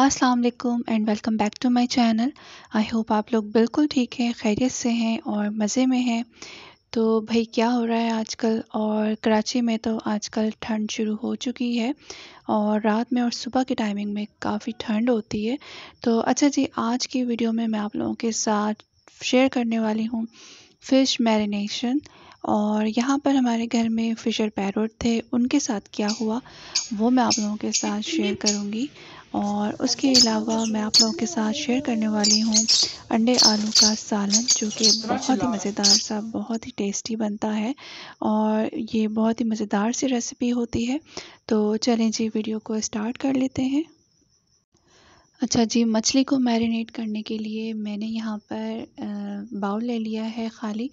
अस्सलाम वालेकुम and welcome back to my channel I hope आप लोग बिल्कुल ठीक हैं खैरियत से हैं और मज़े में हैं तो भाई क्या हो रहा है आजकल और कराची में तो आजकल ठंड शुरू हो चुकी है और रात में और सुबह की टाइमिंग में काफ़ी ठंड होती है तो अच्छा जी आज की वीडियो में मैं आप लोगों के साथ शेयर करने वाली हूँ फ़िश मैरिनेशन और यहाँ पर हमारे घर में फिशर पैरोट थे उनके साथ क्या हुआ वो मैं आप लोगों के साथ शेयर करूँगी और उसके अलावा मैं आप लोगों के साथ शेयर करने वाली हूँ अंडे आलू का सालन जो कि बहुत ही मज़ेदार सा बहुत ही टेस्टी बनता है और ये बहुत ही मज़ेदार सी रेसिपी होती है तो चलें जी वीडियो को स्टार्ट कर लेते हैं अच्छा जी मछली को मैरिनेट करने के लिए मैंने यहाँ पर बाउल ले लिया है खाली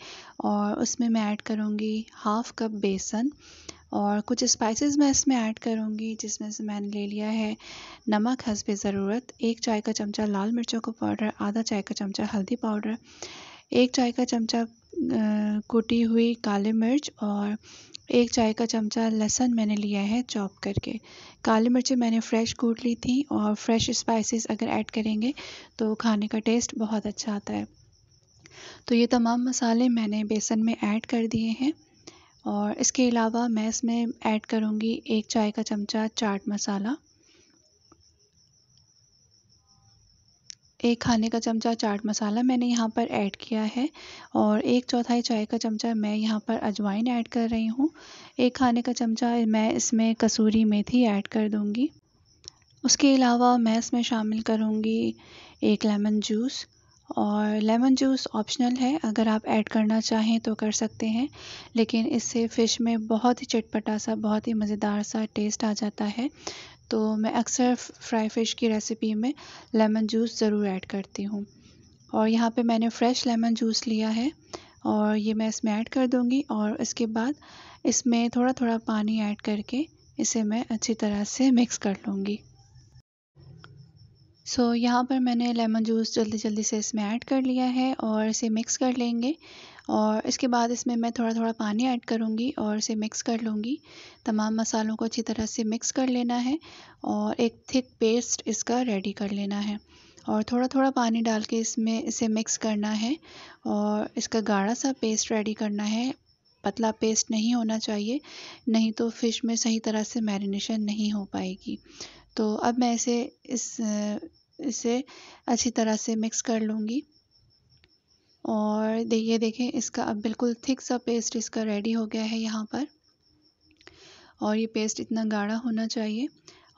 और उसमें मैं ऐड करूँगी हाफ़ कप बेसन और कुछ स्पाइसेस मैं इसमें ऐड करूँगी जिसमें से मैंने ले लिया है नमक हसब ज़रूरत एक चाय का चमचा लाल मिर्चों का पाउडर आधा चाय का चमचा हल्दी पाउडर एक चाय का चमचा कुटी हुई काली मिर्च और एक चाय का चमचा लहसन मैंने लिया है चॉप करके काली मिर्चें मैंने फ़्रेश कूट ली थी और फ्रेश स्पाइसेस अगर ऐड करेंगे तो खाने का टेस्ट बहुत अच्छा आता है तो ये तमाम मसाले मैंने बेसन में ऐड कर दिए हैं और इसके अलावा मैं इसमें ऐड करूँगी एक चाय का चमचा चाट मसाला एक खाने का चमचा चाट मसाला मैंने यहाँ पर ऐड किया है और एक चौथाई चाय का चमचा मैं यहाँ पर अजवाइन ऐड कर रही हूँ एक खाने का चमचा मैं इसमें कसूरी मेथी ऐड कर दूँगी उसके अलावा मैं इसमें शामिल करूँगी एक लेमन जूस और लेमन जूस ऑप्शनल है अगर आप ऐड करना चाहें तो कर सकते हैं लेकिन इससे फ़िश में बहुत ही चटपटा सा बहुत ही मज़ेदार सा टेस्ट आ जाता है तो मैं अक्सर फ्राई फ़िश की रेसिपी में लेमन जूस ज़रूर ऐड करती हूँ और यहाँ पे मैंने फ़्रेश लेमन जूस लिया है और ये मैं इसमें ऐड कर दूँगी और इसके बाद इसमें थोड़ा थोड़ा पानी ऐड करके इसे मैं अच्छी तरह से मिक्स कर लूँगी सो so, यहाँ पर मैंने लेमन जूस जल्दी जल्दी से इसमें ऐड कर लिया है और इसे मिक्स कर लेंगे और इसके बाद इसमें मैं थोड़ा थोड़ा पानी ऐड करूँगी और इसे मिक्स कर लूँगी तमाम मसालों को अच्छी तरह से मिक्स कर लेना है और एक थिक पेस्ट इसका रेडी कर लेना है और थोड़ा थोड़ा पानी डाल के इसमें इसे मिक्स करना है और इसका गाढ़ा सा पेस्ट रेडी करना है पतला पेस्ट नहीं होना चाहिए नहीं तो फ़िश में सही तरह से मैरिनेशन नहीं हो पाएगी तो अब मैं इसे इस इसे अच्छी तरह से मिक्स कर लूँगी और ये देखें इसका अब बिल्कुल थिक सा पेस्ट इसका रेडी हो गया है यहाँ पर और ये पेस्ट इतना गाढ़ा होना चाहिए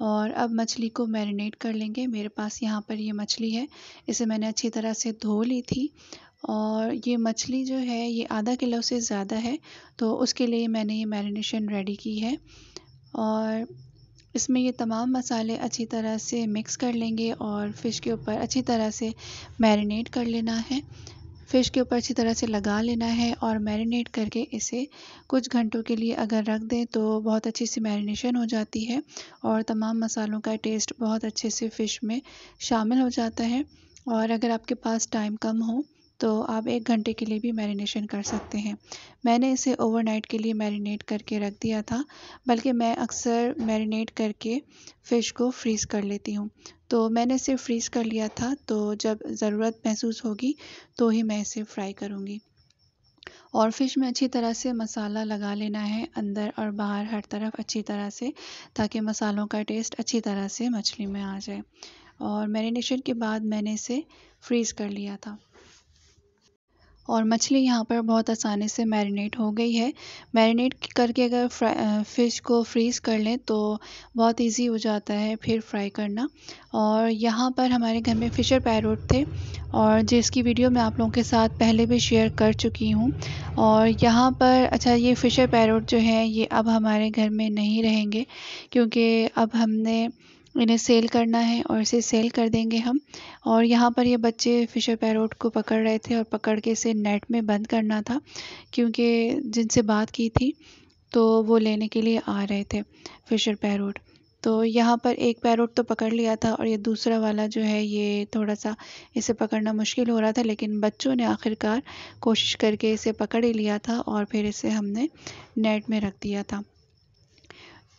और अब मछली को मैरिनेट कर लेंगे मेरे पास यहाँ पर ये मछली है इसे मैंने अच्छी तरह से धो ली थी और ये मछली जो है ये आधा किलो से ज़्यादा है तो उसके लिए मैंने ये मैरिनेशन रेडी की है और इसमें ये तमाम मसाले अच्छी तरह से मिक्स कर लेंगे और फ़िश के ऊपर अच्छी तरह से मैरिनेट कर लेना है फ़िश के ऊपर अच्छी तरह से लगा लेना है और मैरिनेट करके इसे कुछ घंटों के लिए अगर रख दें तो बहुत अच्छी सी मैरिनेशन हो जाती है और तमाम मसालों का टेस्ट बहुत अच्छे से फ़िश में शामिल हो जाता है और अगर आपके पास टाइम कम हो तो आप एक घंटे के लिए भी मैरिनेशन कर सकते हैं मैंने इसे ओवरनाइट के लिए मैरिनेट करके रख दिया था बल्कि मैं अक्सर मैरिनेट करके फ़िश को फ्रीज़ कर लेती हूँ तो मैंने इसे फ्रीज़ कर लिया था तो जब ज़रूरत महसूस होगी तो ही मैं इसे फ्राई करूँगी और फिश में अच्छी तरह से मसाला लगा लेना है अंदर और बाहर हर तरफ अच्छी तरह से ताकि मसालों का टेस्ट अच्छी तरह से मछली में आ जाए और मैरिनेशन के बाद मैंने इसे फ्रीज़ कर लिया था और मछली यहाँ पर बहुत आसानी से मैरिनेट हो गई है मैरिनेट करके अगर फ़िश को फ्रीज़ कर लें तो बहुत ईज़ी हो जाता है फिर फ्राई करना और यहाँ पर हमारे घर में फ़िशर पैरोट थे और जिसकी वीडियो मैं आप लोगों के साथ पहले भी शेयर कर चुकी हूँ और यहाँ पर अच्छा ये फ़िशर पैरोट जो है ये अब हमारे घर में नहीं रहेंगे क्योंकि अब हमने इन्हें सेल करना है और इसे सेल कर देंगे हम और यहाँ पर ये बच्चे फिशर पैरोट को पकड़ रहे थे और पकड़ के इसे नेट में बंद करना था क्योंकि जिनसे बात की थी तो वो लेने के लिए आ रहे थे फिशर पैरोट तो यहाँ पर एक पैरोट तो पकड़ लिया था और ये दूसरा वाला जो है ये थोड़ा सा इसे पकड़ना मुश्किल हो रहा था लेकिन बच्चों ने आखिरकार कोशिश करके इसे पकड़ ही लिया था और फिर इसे हमने नेट में रख दिया था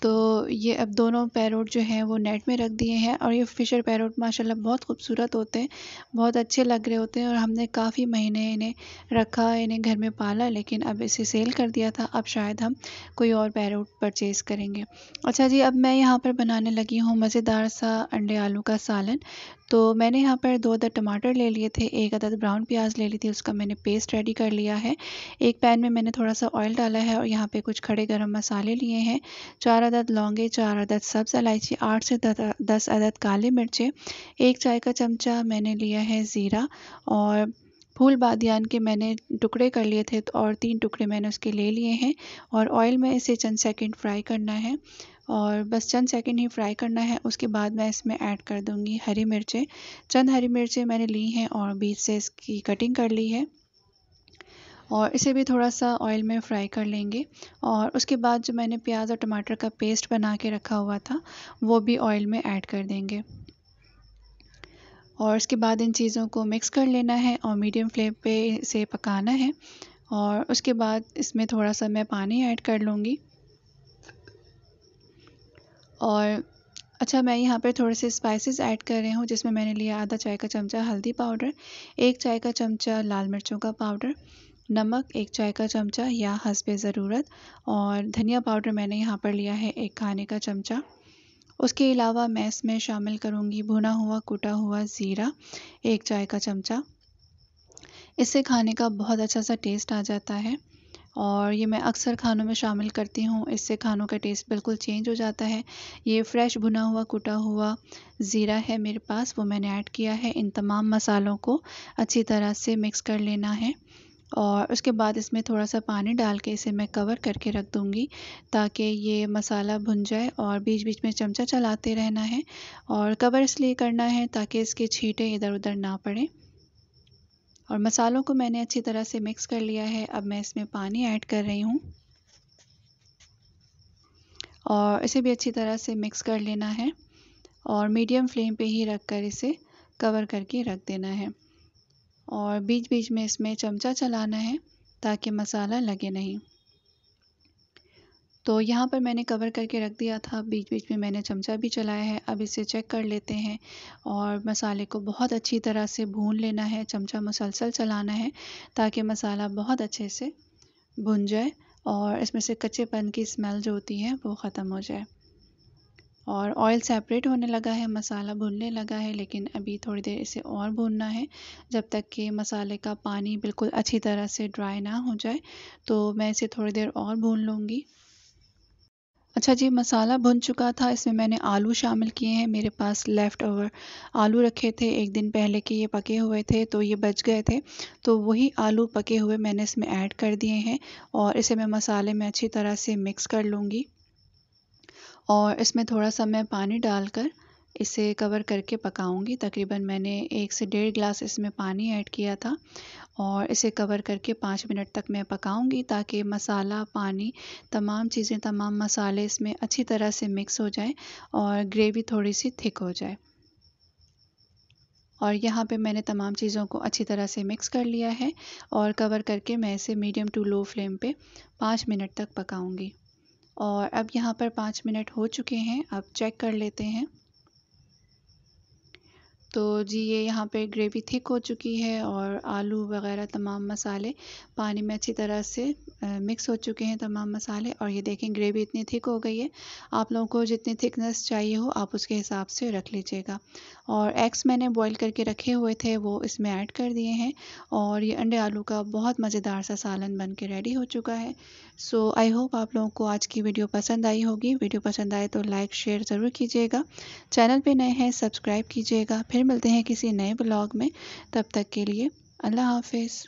तो ये अब दोनों पैरोट जो हैं वो नेट में रख दिए हैं और ये फ़िशर पैरोट माशाल्लाह बहुत खूबसूरत होते हैं बहुत अच्छे लग रहे होते हैं और हमने काफ़ी महीने इन्हें रखा इन्हें घर में पाला लेकिन अब इसे सेल कर दिया था अब शायद हम कोई और पैरोट परचेज़ करेंगे अच्छा जी अब मैं यहाँ पर बनाने लगी हूँ मज़ेदार सा अंडे आलू का सालन तो मैंने यहाँ पर दो अदद टमाटर ले लिए थे एक अदद ब्राउन प्याज ले ली थी उसका मैंने पेस्ट रेडी कर लिया है एक पैन में मैंने थोड़ा सा ऑयल डाला है और यहाँ पे कुछ खड़े गरम मसाले लिए हैं चार अदद लौंगे चार अदद सब्ज़ इलायची आठ से दस अदद काले मिर्चें एक चाय का चमचा मैंने लिया है ज़ीरा और फूल बादियान के मैंने टुकड़े कर लिए थे तो और तीन टुकड़े मैंने उसके ले लिए हैं और ऑयल में इसे चंद सेकंड फ्राई करना है और बस चंद सेकंड ही फ्राई करना है उसके बाद मैं इसमें ऐड कर दूँगी हरी मिर्चें चंद हरी मिर्चें मैंने ली हैं और बीच से इसकी कटिंग कर ली है और इसे भी थोड़ा सा ऑयल में फ्राई कर लेंगे और उसके बाद जो मैंने प्याज और टमाटर का पेस्ट बना के रखा हुआ था वो भी ऑयल में ऐड कर देंगे और उसके बाद इन चीज़ों को मिक्स कर लेना है और मीडियम फ्लेम पे इसे पकाना है और उसके बाद इसमें थोड़ा सा मैं पानी ऐड कर लूँगी और अच्छा मैं यहाँ पर थोड़े से स्पाइसेस ऐड कर रही हूँ जिसमें मैंने लिया आधा चाय का चमचा हल्दी पाउडर एक चाय का चमचा लाल मिर्चों का पाउडर नमक एक चाय का चमचा या हंसब ज़रूरत और धनिया पाउडर मैंने यहाँ पर लिया है एक खाने का चमचा उसके अलावा मैं इसमें शामिल करूँगी भुना हुआ कूटा हुआ ज़ीरा एक चाय का चमचा इससे खाने का बहुत अच्छा सा टेस्ट आ जाता है और ये मैं अक्सर खानों में शामिल करती हूँ इससे खानों का टेस्ट बिल्कुल चेंज हो जाता है ये फ्रेश भुना हुआ कुटा हुआ ज़ीरा है मेरे पास वो मैंने ऐड किया है इन तमाम मसालों को अच्छी तरह से मिक्स कर लेना है और उसके बाद इसमें थोड़ा सा पानी डाल के इसे मैं कवर करके रख दूँगी ताकि ये मसाला भुन जाए और बीच बीच में चमचा चलाते रहना है और कवर इसलिए करना है ताकि इसके छींटे इधर उधर ना पड़ें और मसालों को मैंने अच्छी तरह से मिक्स कर लिया है अब मैं इसमें पानी ऐड कर रही हूँ और इसे भी अच्छी तरह से मिक्स कर लेना है और मीडियम फ्लेम पे ही रख कर इसे कवर करके रख देना है और बीच बीच में इसमें चमचा चलाना है ताकि मसाला लगे नहीं तो यहाँ पर मैंने कवर करके रख दिया था बीच बीच में मैंने चमचा भी चलाया है अब इसे चेक कर लेते हैं और मसाले को बहुत अच्छी तरह से भून लेना है चमचा मुसलसल चलाना है ताकि मसाला बहुत अच्छे से भुन जाए और इसमें से कच्चेपन की स्मेल जो होती है वो ख़त्म हो जाए और ऑयल सेपरेट होने लगा है मसाला भुनने लगा है लेकिन अभी थोड़ी देर इसे और भूनना है जब तक कि मसाले का पानी बिल्कुल अच्छी तरह से ड्राई ना हो जाए तो मैं इसे थोड़ी देर और भून लूँगी अच्छा जी मसाला भुन चुका था इसमें मैंने आलू शामिल किए हैं मेरे पास लेफ़्ट ओवर आलू रखे थे एक दिन पहले के ये पके हुए थे तो ये बच गए थे तो वही आलू पके हुए मैंने इसमें ऐड कर दिए हैं और इसे मैं मसाले में अच्छी तरह से मिक्स कर लूँगी और इसमें थोड़ा सा मैं पानी डालकर इसे कवर करके पकाऊंगी तकरीबन मैंने एक से डेढ़ ग्लास इसमें पानी ऐड किया था और इसे कवर करके पाँच मिनट तक मैं पकाऊंगी ताकि मसाला पानी तमाम चीज़ें तमाम मसाले इसमें अच्छी तरह से मिक्स हो जाएं और ग्रेवी थोड़ी सी थिक हो जाए और यहाँ पे मैंने तमाम चीज़ों को अच्छी तरह से मिक्स कर लिया है और कवर करके मैं इसे मीडियम टू लो फ्लेम पर पाँच मिनट तक पकाऊँगी और अब यहाँ पर पाँच मिनट हो चुके हैं अब चेक कर लेते हैं तो जी ये यहाँ पे ग्रेवी थिक हो चुकी है और आलू वगैरह तमाम मसाले पानी में अच्छी तरह से मिक्स हो चुके हैं तमाम मसाले और ये देखें ग्रेवी इतनी थिक हो गई है आप लोगों को जितनी थिकनेस चाहिए हो आप उसके हिसाब से रख लीजिएगा और एग्स मैंने बॉईल करके रखे हुए थे वो इसमें ऐड कर दिए हैं और ये अंडे आलू का बहुत मज़ेदार सा सालन बन के रेडी हो चुका है सो आई होप आप लोगों को आज की वीडियो पसंद आई होगी वीडियो पसंद आए तो लाइक शेयर ज़रूर कीजिएगा चैनल पर नए हैं सब्सक्राइब कीजिएगा फिर फिर मिलते हैं किसी नए ब्लॉग में तब तक के लिए अल्लाह हाफिज़